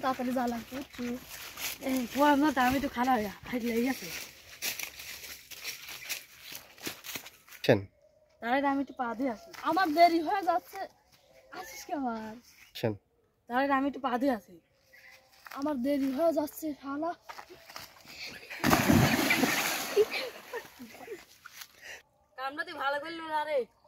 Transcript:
তাহলে তাড়াতাড়ি যা লাগবে একটু গরম না আমি একটু খারাপ হয়ে হাইট লেগে গেছে তাহলে আমি আমার দেরি হয়ে যাচ্ছে আসিস আমার দেরি হয়ে যাচ্ছে শালা কামটা তুই ভালো করলি না রে